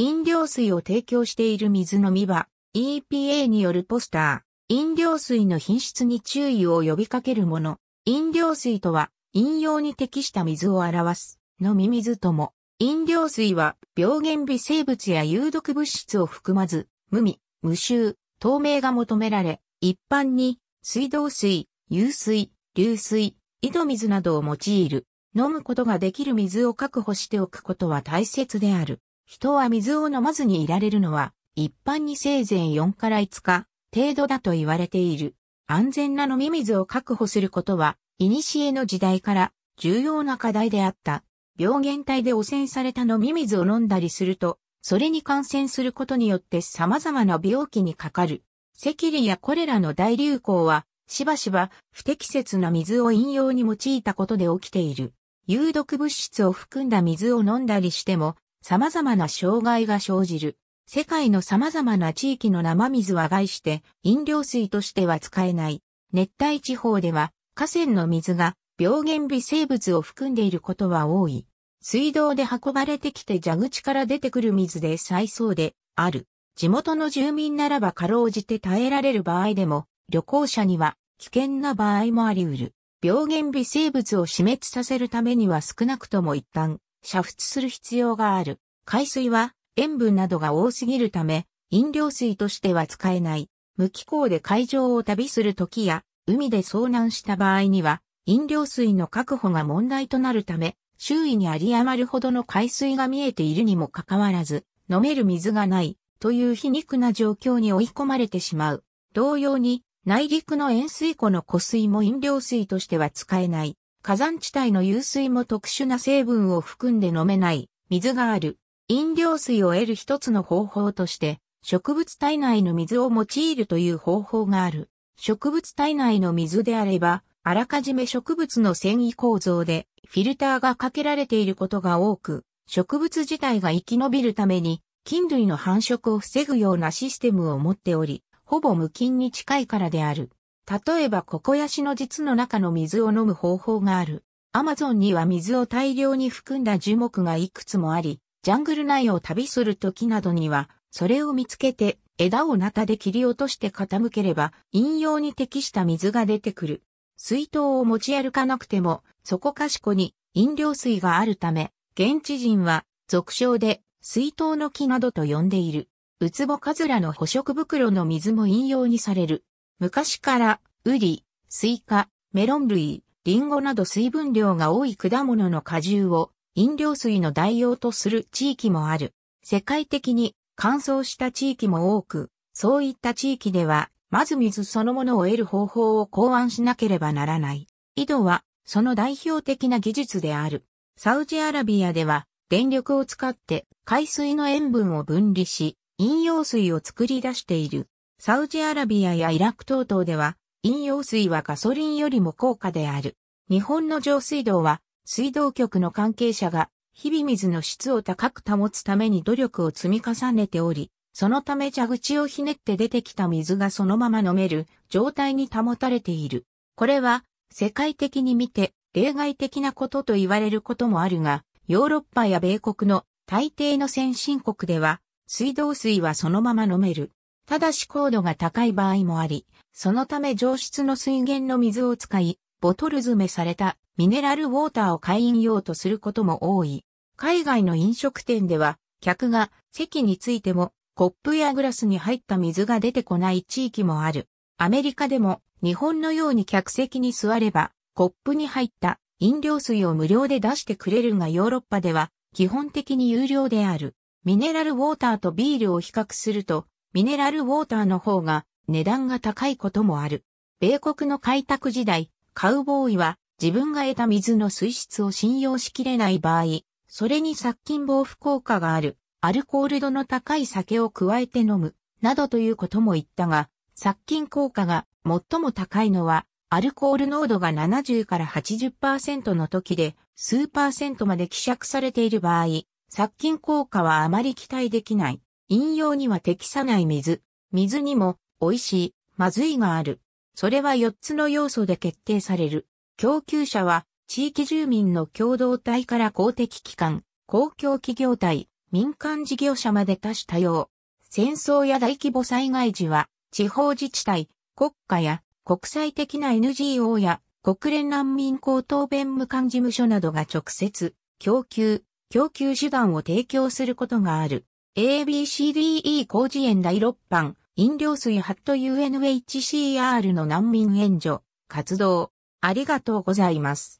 飲料水を提供している水飲み場、EPA によるポスター、飲料水の品質に注意を呼びかけるもの。飲料水とは、飲用に適した水を表す、飲み水とも。飲料水は、病原微生物や有毒物質を含まず、無味、無臭、透明が求められ、一般に、水道水、湧水、流水、井戸水などを用いる。飲むことができる水を確保しておくことは大切である。人は水を飲まずにいられるのは、一般にせいぜい4から5日程度だと言われている。安全な飲み水を確保することは、古の時代から重要な課題であった。病原体で汚染された飲み水を飲んだりすると、それに感染することによって様々な病気にかかる。赤痢やコレラの大流行は、しばしば不適切な水を飲用に用いたことで起きている。有毒物質を含んだ水を飲んだりしても、様々な障害が生じる。世界の様々な地域の生水は害して飲料水としては使えない。熱帯地方では河川の水が病原微生物を含んでいることは多い。水道で運ばれてきて蛇口から出てくる水で再送である。地元の住民ならばかろうじて耐えられる場合でも、旅行者には危険な場合もあり得る。病原微生物を死滅させるためには少なくとも一旦、煮沸する必要がある。海水は塩分などが多すぎるため、飲料水としては使えない。無気候で海上を旅する時や、海で遭難した場合には、飲料水の確保が問題となるため、周囲に有り余るほどの海水が見えているにもかかわらず、飲める水がない、という皮肉な状況に追い込まれてしまう。同様に、内陸の塩水湖の湖水も飲料水としては使えない。火山地帯の湧水も特殊な成分を含んで飲めない水がある。飲料水を得る一つの方法として、植物体内の水を用いるという方法がある。植物体内の水であれば、あらかじめ植物の繊維構造でフィルターがかけられていることが多く、植物自体が生き延びるために菌類の繁殖を防ぐようなシステムを持っており、ほぼ無菌に近いからである。例えばココヤシの実の中の水を飲む方法がある。アマゾンには水を大量に含んだ樹木がいくつもあり、ジャングル内を旅する時などには、それを見つけて枝をナタで切り落として傾ければ、飲用に適した水が出てくる。水筒を持ち歩かなくても、そこかしこに飲料水があるため、現地人は、俗称で、水筒の木などと呼んでいる。ウツボカズラの捕食袋の水も飲用にされる。昔から、ウリ、スイカ、メロン類、リンゴなど水分量が多い果物の果汁を飲料水の代用とする地域もある。世界的に乾燥した地域も多く、そういった地域では、まず水そのものを得る方法を考案しなければならない。井戸は、その代表的な技術である。サウジアラビアでは、電力を使って海水の塩分を分離し、飲用水を作り出している。サウジアラビアやイラク等々では、飲用水はガソリンよりも高価である。日本の上水道は、水道局の関係者が、日々水の質を高く保つために努力を積み重ねており、そのため蛇口をひねって出てきた水がそのまま飲める状態に保たれている。これは、世界的に見て例外的なことと言われることもあるが、ヨーロッパや米国の大抵の先進国では、水道水はそのまま飲める。ただし高度が高い場合もあり、そのため上質の水源の水を使い、ボトル詰めされたミネラルウォーターを買い飲用とすることも多い。海外の飲食店では、客が席についてもコップやグラスに入った水が出てこない地域もある。アメリカでも日本のように客席に座ればコップに入った飲料水を無料で出してくれるがヨーロッパでは基本的に有料である。ミネラルウォーターとビールを比較するとミネラルウォーターの方が値段が高いこともある。米国の開拓時代、カウボーイは自分が得た水の水質を信用しきれない場合、それに殺菌防腐効果がある、アルコール度の高い酒を加えて飲む、などということも言ったが、殺菌効果が最も高いのは、アルコール濃度が70から80%の時で、数パーセントまで希釈されている場合、殺菌効果はあまり期待できない。飲用には適さない水、水にも美味しい、まずいがある。それは4つの要素で決定される。供給者は地域住民の共同体から公的機関、公共企業体、民間事業者まで多種多様。戦争や大規模災害時は地方自治体、国家や国際的な NGO や国連難民高等弁務官事務所などが直接供給、供給手段を提供することがある。ABCDE 工事園第6班、飲料水ハット UNHCR の難民援助、活動、ありがとうございます。